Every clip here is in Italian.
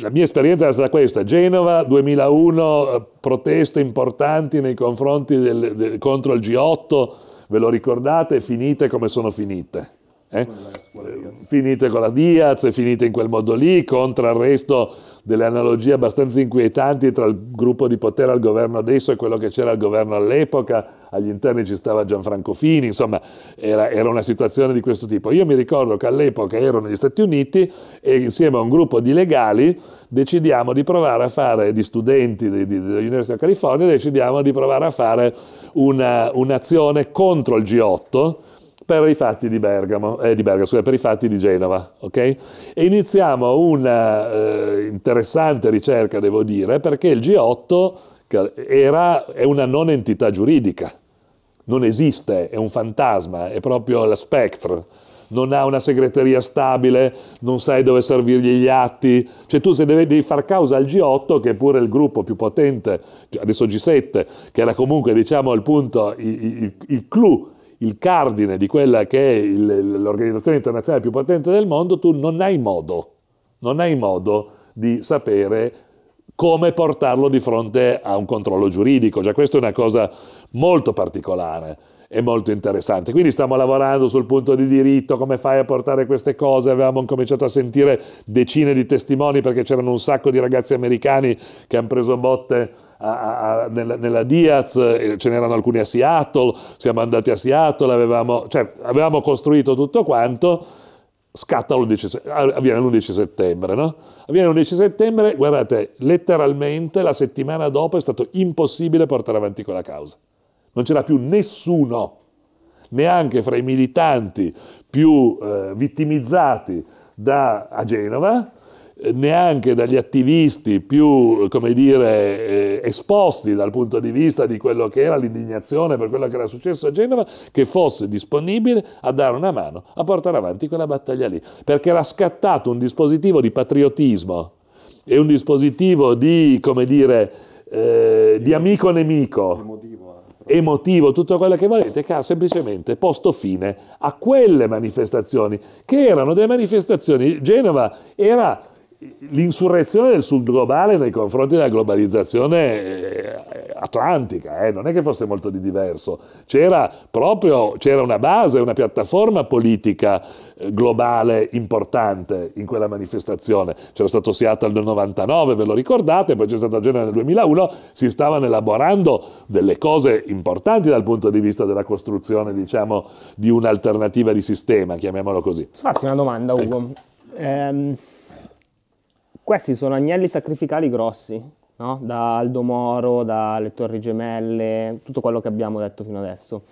La mia esperienza è stata questa, Genova 2001, eh, proteste importanti nei confronti del, del, contro il G8, ve lo ricordate, finite come sono finite. Eh? Finite con la Diaz, finite in quel modo lì, il resto delle analogie abbastanza inquietanti tra il gruppo di potere al governo adesso e quello che c'era al governo all'epoca, agli interni ci stava Gianfranco Fini, insomma era, era, una situazione di questo tipo. Io mi ricordo che all'epoca ero negli Stati Uniti e insieme a un gruppo di legali decidiamo di provare a fare, di studenti dell'Università della California, decidiamo di provare a fare un'azione contro il G8 per i fatti di Bergamo, eh, di Bergamo, scusa, per i fatti di Genova, ok? E iniziamo una eh, interessante ricerca, devo dire, perché il G8 era, è una non entità giuridica, non esiste, è un fantasma, è proprio la spectro, non ha una segreteria stabile, non sai dove servirgli gli atti, cioè tu se devi, devi far causa al G8 che è pure il gruppo più potente, cioè, adesso G7, che era comunque diciamo il punto, il, il, il clou il cardine di quella che è l'organizzazione internazionale più potente del mondo, tu non hai modo, non hai modo di sapere come portarlo di fronte a un controllo giuridico. Già questa è una cosa molto particolare è molto interessante. Quindi stiamo lavorando sul punto di diritto, come fai a portare queste cose, avevamo cominciato a sentire decine di testimoni perché c'erano un sacco di ragazzi americani che hanno preso botte a, a, nella, nella, Diaz, ce n'erano alcuni a Seattle, siamo andati a Seattle, avevamo, cioè, avevamo costruito tutto quanto, scatta l'11, ah, avviene l'11 settembre, no? Avviene l'11 settembre, guardate, letteralmente la settimana dopo è stato impossibile portare avanti quella causa non c'era più nessuno, neanche fra i militanti più eh, vittimizzati da, a Genova, eh, neanche dagli attivisti più, eh, come dire, eh, esposti dal punto di vista di quello che era l'indignazione per quello che era successo a Genova, che fosse disponibile a dare una mano, a portare avanti quella battaglia lì. Perché era scattato un dispositivo di patriottismo e un dispositivo di, come dire, eh, di amico-nemico. Emotivo emotivo, tutto quello che volete, che ha semplicemente posto fine a quelle manifestazioni, che erano delle manifestazioni, Genova era l'insurrezione del sud globale nei confronti della globalizzazione eh, atlantica, eh? non è che fosse molto di diverso, c'era proprio c'era una base, una piattaforma politica eh, globale importante in quella manifestazione, c'era stato Seattle nel 99, ve lo ricordate, poi c'è stato Genova nel 2001, si stavano elaborando delle cose importanti dal punto di vista della costruzione diciamo, di un'alternativa di sistema, chiamiamolo così. Farti una domanda ecco. Ugo. Ecco. Um questi sono agnelli sacrificali grossi, no? da Aldo Moro, dalle Torri Gemelle, tutto quello che abbiamo detto fino adesso.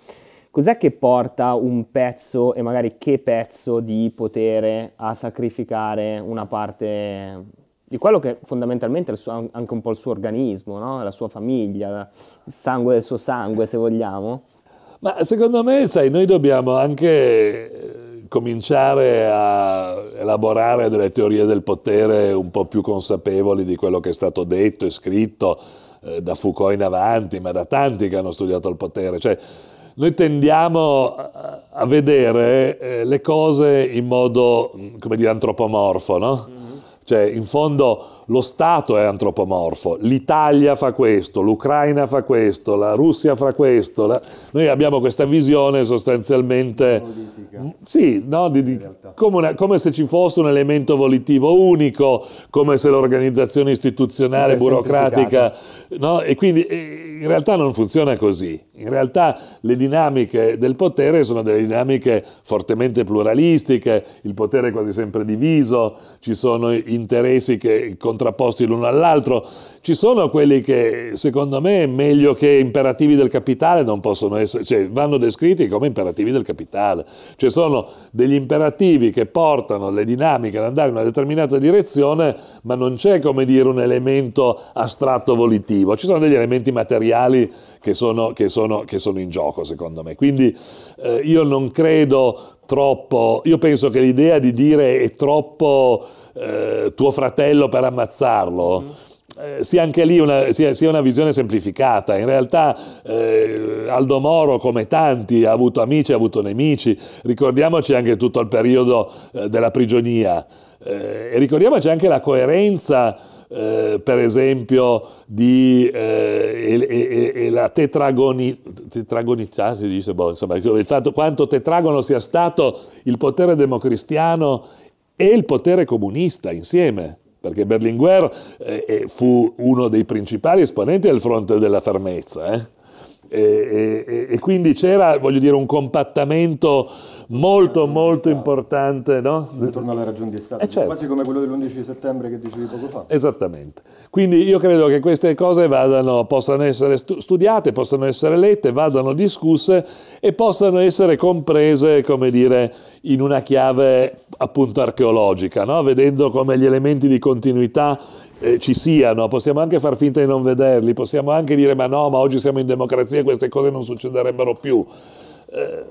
Cos'è che porta un pezzo e magari che pezzo di potere a sacrificare una parte di quello che fondamentalmente è suo, anche un po' il suo organismo, no? la sua famiglia, il sangue del suo sangue se vogliamo? Ma secondo me, sai, noi dobbiamo anche cominciare a elaborare delle teorie del potere un po' più consapevoli di quello che è stato detto e scritto eh, da Foucault in avanti, ma da tanti che hanno studiato il potere. Cioè, noi tendiamo a vedere eh, le cose in modo, mm, come dire, antropomorfo, no? Mm-hmm. Cioè, in fondo lo Stato è antropomorfo, l'Italia fa questo, l'Ucraina fa questo, la Russia fa questo. La... Noi abbiamo questa visione sostanzialmente... Mm, sì, no, di, di, come, una, come, se ci fosse un elemento volitivo unico, come se l'organizzazione istituzionale, burocratica... No? E quindi eh, in realtà non funziona così. In realtà le dinamiche del potere sono delle dinamiche fortemente pluralistiche, il potere è quasi sempre diviso, ci sono interessi che contraddicono contrapposti l'uno all'altro. Ci sono quelli che, secondo me, meglio che imperativi del capitale non possono essere, cioè vanno descritti come imperativi del capitale. Cioè sono degli imperativi che portano le dinamiche ad andare in una determinata direzione, ma non c'è, come dire, un elemento astratto volitivo. Ci sono degli elementi materiali che sono, che sono, che sono in gioco, secondo me. Quindi eh, io non credo troppo, io penso che l'idea di dire è troppo eh, tuo fratello per ammazzarlo, mm. Eh, sia anche lì una, sia, sia una, visione semplificata. In realtà eh, Aldo Moro, come tanti, ha avuto amici, ha avuto nemici. Ricordiamoci anche tutto il periodo eh, della prigionia. Eh, e ricordiamoci anche la coerenza, eh, per esempio, di, eh, e, e, e, la tetragoni, tetragonità si dice, boh, insomma, il fatto quanto tetragono sia stato il potere democristiano e il potere comunista insieme, perché Berlinguer eh, eh fu uno dei principali esponenti del fronte della fermezza. Eh? E, e, e, quindi c'era, voglio dire, un compattamento molto molto importante. No? Intorno alle ragioni di Stato, eh, certo. quasi come quello dell'11 settembre che dicevi poco fa. Esattamente. Quindi io credo che queste cose vadano, possano essere studiate, possano essere lette, vadano discusse e possano essere comprese, come dire, in una chiave appunto archeologica, no? vedendo come gli elementi di continuità eh, ci siano, possiamo anche far finta di non vederli, possiamo anche dire ma no, ma oggi siamo in democrazia e queste cose non succederebbero più. Eh,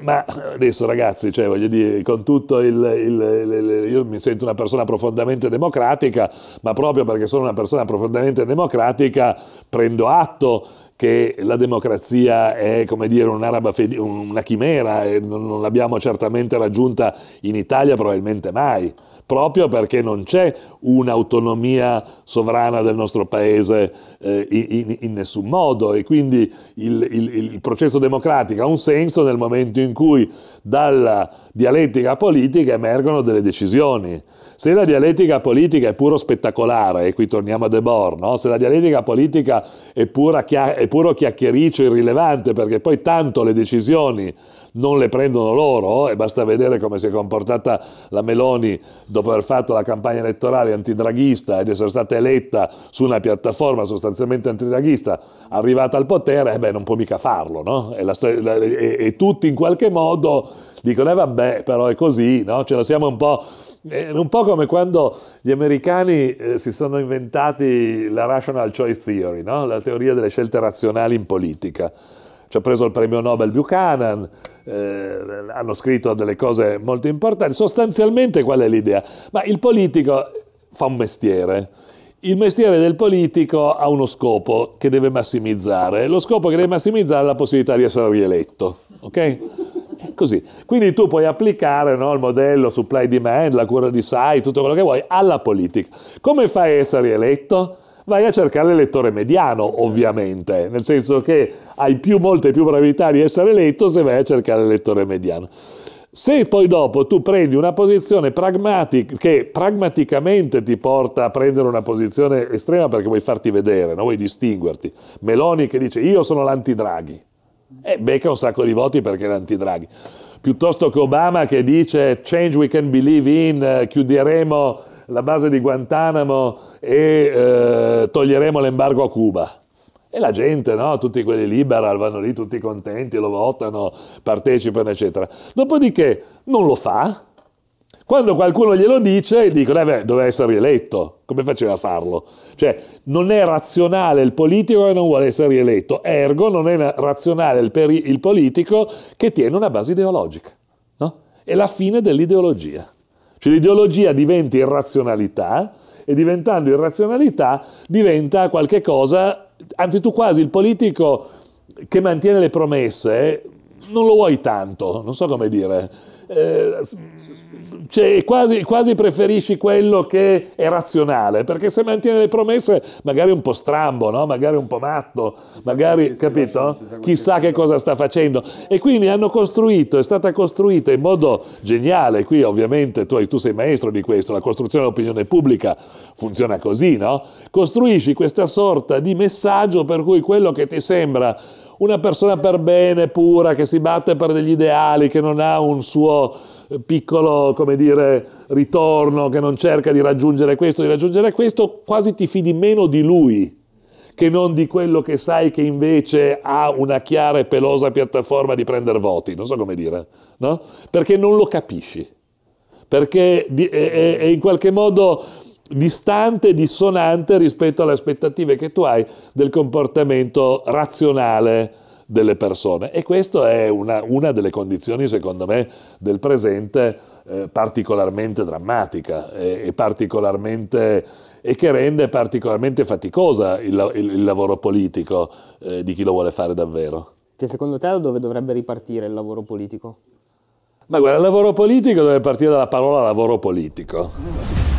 ma adesso ragazzi, cioè, voglio dire, con tutto il, il, il, Io mi sento una persona profondamente democratica, ma proprio perché sono una persona profondamente democratica prendo atto che la democrazia è come dire un'araba fedi, una chimera e non l'abbiamo certamente raggiunta in Italia probabilmente mai proprio perché non c'è un'autonomia sovrana del nostro paese eh, in, in, nessun modo e quindi il, il, il processo democratico ha un senso nel momento in cui dalla dialettica politica emergono delle decisioni. Se la dialettica politica è puro spettacolare, e qui torniamo a De Boer, no? se la dialettica politica è, pura, è puro chiacchiericcio irrilevante, perché poi tanto le decisioni non le prendono loro eh, e basta vedere come si è comportata la Meloni dopo aver fatto la campagna elettorale antidraghista ed essere stata eletta su una piattaforma sostanzialmente antidraghista, arrivata al potere, eh beh, non può mica farlo, no? e, la, e, e tutti in qualche modo dicono, eh vabbè, però è così, no? ce la siamo un po'... È un po' come quando gli americani eh, si sono inventati la rational choice theory, no? la teoria delle scelte razionali in politica ci ha preso il premio Nobel Buchanan, eh, hanno scritto delle cose molto importanti. Sostanzialmente qual è l'idea? Ma il politico fa un mestiere. Il mestiere del politico ha uno scopo che deve massimizzare. Lo scopo che deve massimizzare è la possibilità di essere rieletto. Ok? Così. Quindi tu puoi applicare no, il modello supply demand, la cura di SAI, tutto quello che vuoi alla politica. Come fai a essere rieletto? vai a cercare l'elettore mediano, ovviamente, nel senso che hai più, molte più probabilità di essere eletto se vai a cercare l'elettore mediano. Se poi dopo tu prendi una posizione pragmatica, che pragmaticamente ti porta a prendere una posizione estrema perché vuoi farti vedere, non vuoi distinguerti, Meloni che dice io sono l'antidraghi, e becca un sacco di voti perché è l'antidraghi, piuttosto che Obama che dice change we can believe in, eh, chiuderemo la base di Guantanamo e eh, toglieremo l'embargo a Cuba. E la gente, no? tutti quelli liberal, vanno lì tutti contenti, lo votano, partecipano, eccetera. Dopodiché non lo fa. Quando qualcuno glielo dice, dicono, eh beh, doveva essere rieletto. Come faceva a farlo? Cioè, non è razionale il politico che non vuole essere rieletto. Ergo, non è razionale il, peri- il politico che tiene una base ideologica. No? È la fine dell'ideologia. Cioè l'ideologia diventa irrazionalità e diventando irrazionalità diventa qualche cosa, anzi tu quasi il politico che mantiene le promesse non lo vuoi tanto, non so come dire eh, cioè, quasi, quasi, preferisci quello che è razionale, perché se mantiene le promesse magari un po' strambo, no? magari un po' matto, si magari, si capito? Si Chissà che cosa sta facendo. E quindi hanno costruito, è stata costruita in modo geniale, qui ovviamente tu, tu sei maestro di questo, la costruzione dell'opinione pubblica funziona così, no? Costruisci questa sorta di messaggio per cui quello che ti sembra una persona per bene, pura, che si batte per degli ideali, che non ha un suo eh, piccolo, come dire, ritorno, che non cerca di raggiungere questo, di raggiungere questo, quasi ti fidi meno di lui che non di quello che sai che invece ha una chiara e pelosa piattaforma di prendere voti, non so come dire, no? Perché non lo capisci, perché è in qualche modo distante e dissonante rispetto alle aspettative che tu hai del comportamento razionale delle persone. E questa è una, una delle condizioni, secondo me, del presente eh, particolarmente drammatica e, e, particolarmente, e, che rende particolarmente faticosa il, il, il lavoro politico eh, di chi lo vuole fare davvero. Che secondo te dove dovrebbe ripartire il lavoro politico? Ma guarda, il lavoro politico deve partire dalla parola lavoro politico.